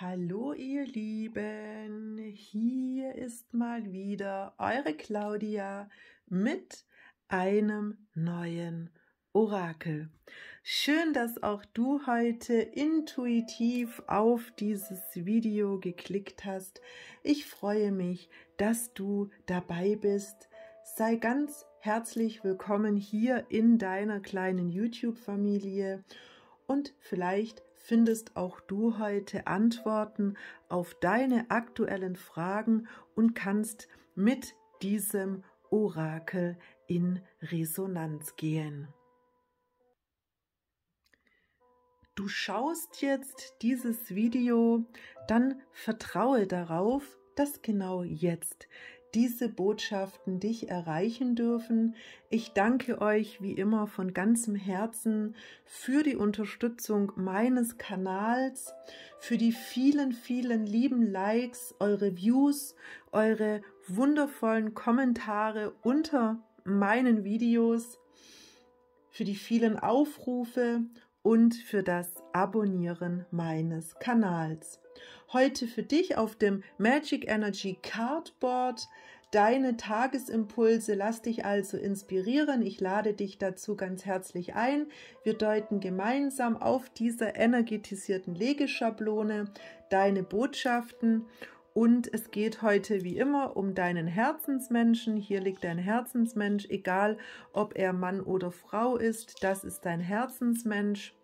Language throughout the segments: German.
Hallo ihr Lieben, hier ist mal wieder eure Claudia mit einem neuen Orakel. Schön, dass auch du heute intuitiv auf dieses Video geklickt hast. Ich freue mich, dass du dabei bist. Sei ganz herzlich willkommen hier in deiner kleinen YouTube-Familie und vielleicht findest auch du heute Antworten auf deine aktuellen Fragen und kannst mit diesem Orakel in Resonanz gehen. Du schaust jetzt dieses Video, dann vertraue darauf, dass genau jetzt diese Botschaften dich erreichen dürfen. Ich danke euch wie immer von ganzem Herzen für die Unterstützung meines Kanals, für die vielen, vielen lieben Likes, eure Views, eure wundervollen Kommentare unter meinen Videos, für die vielen Aufrufe und und für das Abonnieren meines Kanals. Heute für dich auf dem Magic Energy Cardboard deine Tagesimpulse. Lass dich also inspirieren. Ich lade dich dazu ganz herzlich ein. Wir deuten gemeinsam auf dieser energetisierten Legeschablone deine Botschaften und es geht heute wie immer um deinen Herzensmenschen. Hier liegt dein Herzensmensch, egal ob er Mann oder Frau ist, das ist dein Herzensmensch.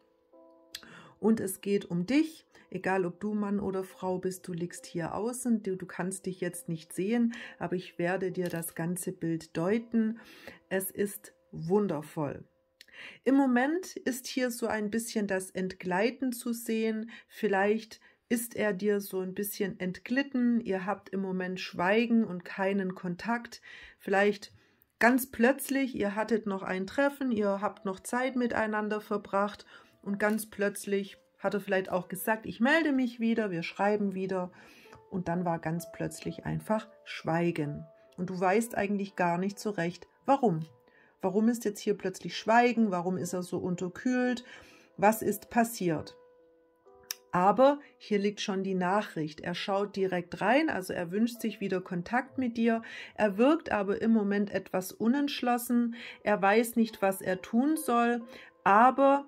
Und es geht um dich, egal ob du Mann oder Frau bist, du liegst hier außen, du, du kannst dich jetzt nicht sehen, aber ich werde dir das ganze Bild deuten. Es ist wundervoll. Im Moment ist hier so ein bisschen das Entgleiten zu sehen, vielleicht ist er dir so ein bisschen entglitten, ihr habt im Moment Schweigen und keinen Kontakt, vielleicht ganz plötzlich, ihr hattet noch ein Treffen, ihr habt noch Zeit miteinander verbracht und ganz plötzlich hat er vielleicht auch gesagt, ich melde mich wieder, wir schreiben wieder und dann war ganz plötzlich einfach Schweigen und du weißt eigentlich gar nicht so recht, warum. Warum ist jetzt hier plötzlich Schweigen? Warum ist er so unterkühlt? Was ist passiert? Aber hier liegt schon die Nachricht. Er schaut direkt rein, also er wünscht sich wieder Kontakt mit dir. Er wirkt aber im Moment etwas unentschlossen. Er weiß nicht, was er tun soll. Aber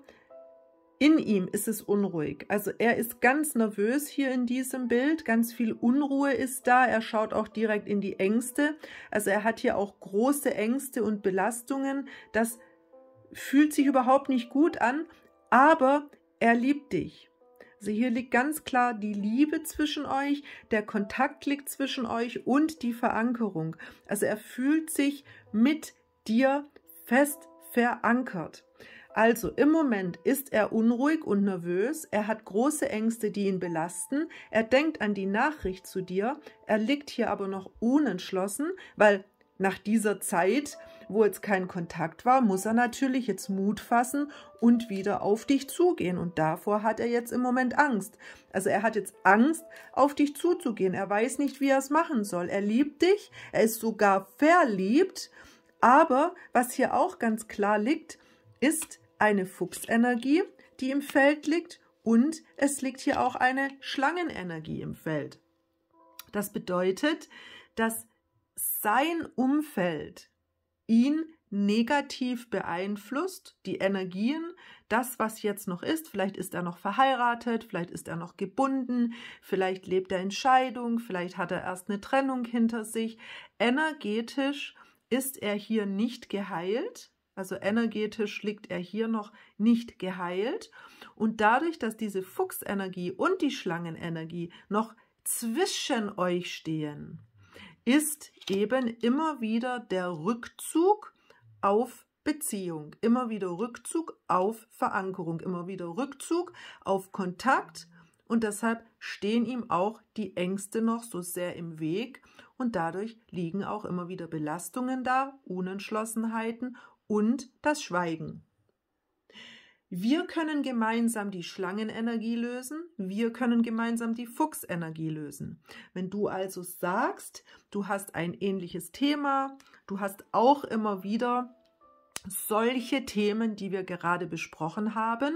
in ihm ist es unruhig. Also er ist ganz nervös hier in diesem Bild. Ganz viel Unruhe ist da. Er schaut auch direkt in die Ängste. Also er hat hier auch große Ängste und Belastungen. Das fühlt sich überhaupt nicht gut an. Aber er liebt dich. Also hier liegt ganz klar die Liebe zwischen euch, der Kontakt liegt zwischen euch und die Verankerung. Also er fühlt sich mit dir fest verankert. Also im Moment ist er unruhig und nervös, er hat große Ängste, die ihn belasten, er denkt an die Nachricht zu dir, er liegt hier aber noch unentschlossen, weil nach dieser Zeit wo jetzt kein Kontakt war, muss er natürlich jetzt Mut fassen und wieder auf dich zugehen. Und davor hat er jetzt im Moment Angst. Also er hat jetzt Angst, auf dich zuzugehen. Er weiß nicht, wie er es machen soll. Er liebt dich, er ist sogar verliebt. Aber was hier auch ganz klar liegt, ist eine Fuchsenergie, die im Feld liegt und es liegt hier auch eine Schlangenenergie im Feld. Das bedeutet, dass sein Umfeld ihn negativ beeinflusst, die Energien, das, was jetzt noch ist. Vielleicht ist er noch verheiratet, vielleicht ist er noch gebunden, vielleicht lebt er in Scheidung, vielleicht hat er erst eine Trennung hinter sich. Energetisch ist er hier nicht geheilt. Also energetisch liegt er hier noch nicht geheilt. Und dadurch, dass diese Fuchsenergie und die Schlangenenergie noch zwischen euch stehen, ist eben immer wieder der Rückzug auf Beziehung, immer wieder Rückzug auf Verankerung, immer wieder Rückzug auf Kontakt und deshalb stehen ihm auch die Ängste noch so sehr im Weg und dadurch liegen auch immer wieder Belastungen da, Unentschlossenheiten und das Schweigen. Wir können gemeinsam die Schlangenenergie lösen, wir können gemeinsam die Fuchsenergie lösen. Wenn du also sagst, du hast ein ähnliches Thema, du hast auch immer wieder solche Themen, die wir gerade besprochen haben,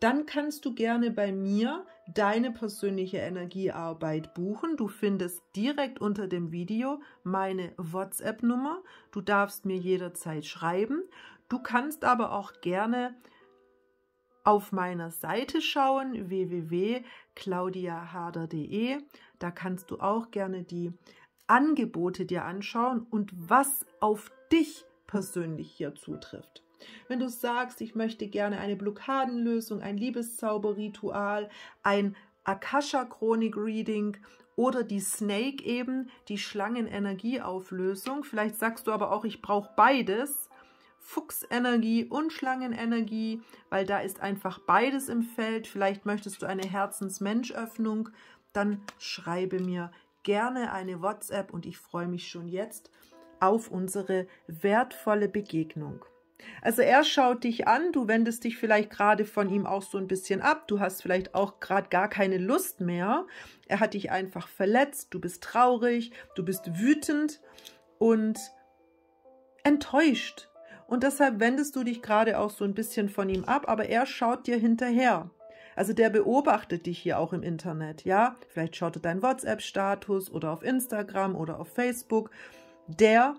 dann kannst du gerne bei mir deine persönliche Energiearbeit buchen. Du findest direkt unter dem Video meine WhatsApp-Nummer. Du darfst mir jederzeit schreiben. Du kannst aber auch gerne auf meiner Seite schauen, www.claudiaharder.de. Da kannst du auch gerne die Angebote dir anschauen und was auf dich persönlich hier zutrifft. Wenn du sagst, ich möchte gerne eine Blockadenlösung, ein Liebeszauberritual, ein Akasha-Chronik-Reading oder die Snake eben, die Schlangenenergieauflösung. Vielleicht sagst du aber auch, ich brauche beides. Fuchsenergie und Schlangenenergie, weil da ist einfach beides im Feld. Vielleicht möchtest du eine Herzensmenschöffnung, dann schreibe mir gerne eine WhatsApp und ich freue mich schon jetzt auf unsere wertvolle Begegnung. Also er schaut dich an, du wendest dich vielleicht gerade von ihm auch so ein bisschen ab, du hast vielleicht auch gerade gar keine Lust mehr, er hat dich einfach verletzt, du bist traurig, du bist wütend und enttäuscht und deshalb wendest du dich gerade auch so ein bisschen von ihm ab, aber er schaut dir hinterher. Also der beobachtet dich hier auch im Internet, ja? Vielleicht schaut er deinen WhatsApp-Status oder auf Instagram oder auf Facebook. Der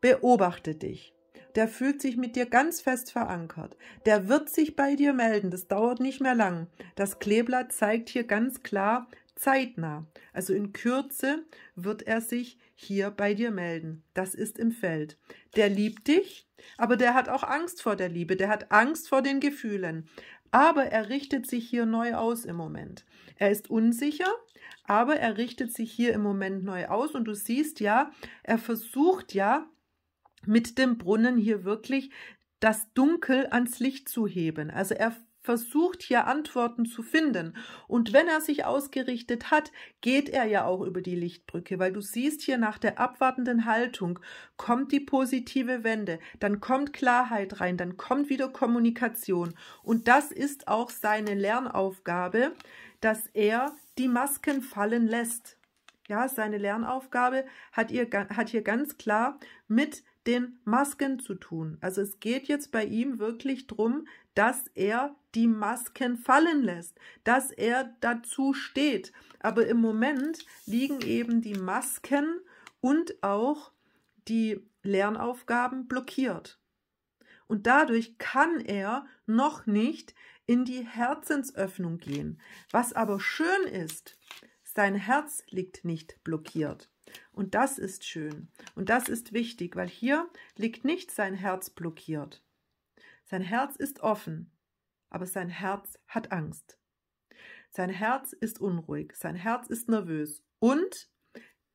beobachtet dich. Der fühlt sich mit dir ganz fest verankert. Der wird sich bei dir melden. Das dauert nicht mehr lang. Das Kleeblatt zeigt hier ganz klar, zeitnah. Also in Kürze wird er sich hier bei dir melden. Das ist im Feld. Der liebt dich, aber der hat auch Angst vor der Liebe, der hat Angst vor den Gefühlen. Aber er richtet sich hier neu aus im Moment. Er ist unsicher, aber er richtet sich hier im Moment neu aus und du siehst ja, er versucht ja mit dem Brunnen hier wirklich das Dunkel ans Licht zu heben. Also er versucht hier Antworten zu finden. Und wenn er sich ausgerichtet hat, geht er ja auch über die Lichtbrücke, weil du siehst hier nach der abwartenden Haltung kommt die positive Wende, dann kommt Klarheit rein, dann kommt wieder Kommunikation. Und das ist auch seine Lernaufgabe, dass er die Masken fallen lässt. Ja, seine Lernaufgabe hat, ihr, hat hier ganz klar mit den Masken zu tun. Also es geht jetzt bei ihm wirklich darum, dass er die Masken fallen lässt, dass er dazu steht. Aber im Moment liegen eben die Masken und auch die Lernaufgaben blockiert. Und dadurch kann er noch nicht in die Herzensöffnung gehen. Was aber schön ist, sein Herz liegt nicht blockiert. Und das ist schön und das ist wichtig, weil hier liegt nicht sein Herz blockiert. Sein Herz ist offen, aber sein Herz hat Angst. Sein Herz ist unruhig, sein Herz ist nervös und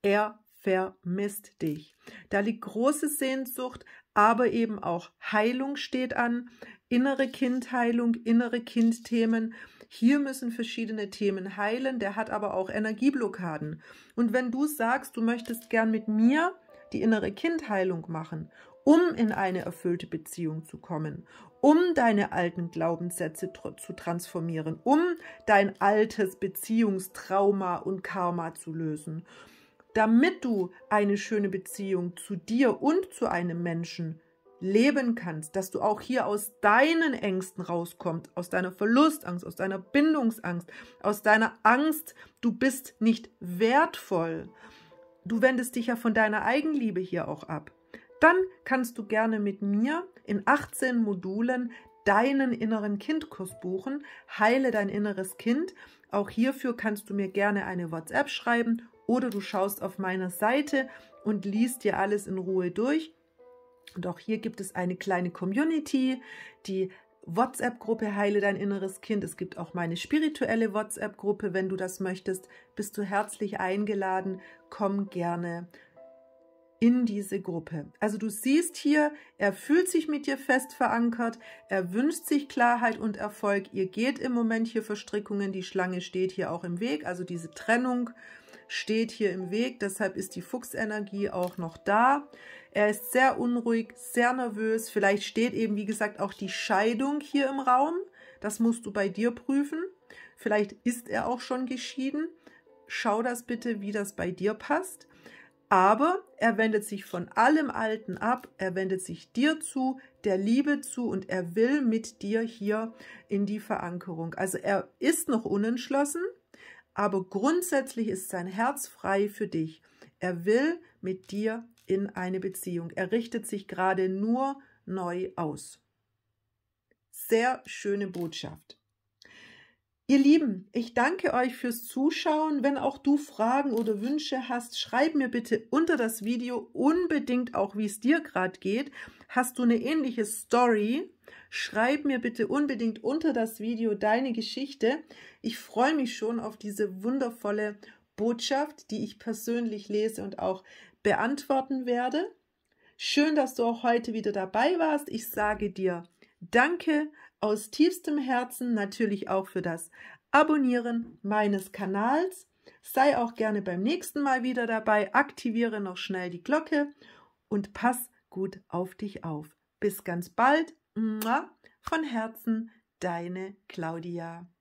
er vermisst dich. Da liegt große Sehnsucht, aber eben auch Heilung steht an innere Kindheilung, innere Kindthemen. Hier müssen verschiedene Themen heilen. Der hat aber auch Energieblockaden. Und wenn du sagst, du möchtest gern mit mir die innere Kindheilung machen, um in eine erfüllte Beziehung zu kommen, um deine alten Glaubenssätze tr zu transformieren, um dein altes Beziehungstrauma und Karma zu lösen, damit du eine schöne Beziehung zu dir und zu einem Menschen leben kannst, dass du auch hier aus deinen Ängsten rauskommst, aus deiner Verlustangst, aus deiner Bindungsangst, aus deiner Angst, du bist nicht wertvoll. Du wendest dich ja von deiner Eigenliebe hier auch ab. Dann kannst du gerne mit mir in 18 Modulen deinen inneren Kindkurs buchen. Heile dein inneres Kind. Auch hierfür kannst du mir gerne eine WhatsApp schreiben oder du schaust auf meiner Seite und liest dir alles in Ruhe durch. Und auch hier gibt es eine kleine Community, die WhatsApp-Gruppe Heile dein inneres Kind. Es gibt auch meine spirituelle WhatsApp-Gruppe. Wenn du das möchtest, bist du herzlich eingeladen. Komm gerne in diese Gruppe. Also du siehst hier, er fühlt sich mit dir fest verankert, er wünscht sich Klarheit und Erfolg. Ihr geht im Moment hier Verstrickungen, die Schlange steht hier auch im Weg, also diese Trennung steht hier im Weg, deshalb ist die Fuchsenergie auch noch da. Er ist sehr unruhig, sehr nervös. Vielleicht steht eben, wie gesagt, auch die Scheidung hier im Raum. Das musst du bei dir prüfen. Vielleicht ist er auch schon geschieden. Schau das bitte, wie das bei dir passt. Aber er wendet sich von allem Alten ab, er wendet sich dir zu, der Liebe zu und er will mit dir hier in die Verankerung. Also er ist noch unentschlossen, aber grundsätzlich ist sein Herz frei für dich. Er will mit dir in eine Beziehung. Er richtet sich gerade nur neu aus. Sehr schöne Botschaft. Ihr Lieben, ich danke euch fürs Zuschauen. Wenn auch du Fragen oder Wünsche hast, schreib mir bitte unter das Video unbedingt auch, wie es dir gerade geht. Hast du eine ähnliche Story? Schreib mir bitte unbedingt unter das Video deine Geschichte. Ich freue mich schon auf diese wundervolle Botschaft, die ich persönlich lese und auch beantworten werde. Schön, dass du auch heute wieder dabei warst. Ich sage dir Danke aus tiefstem Herzen, natürlich auch für das Abonnieren meines Kanals. Sei auch gerne beim nächsten Mal wieder dabei, aktiviere noch schnell die Glocke und pass gut auf dich auf. Bis ganz bald. Von Herzen, deine Claudia.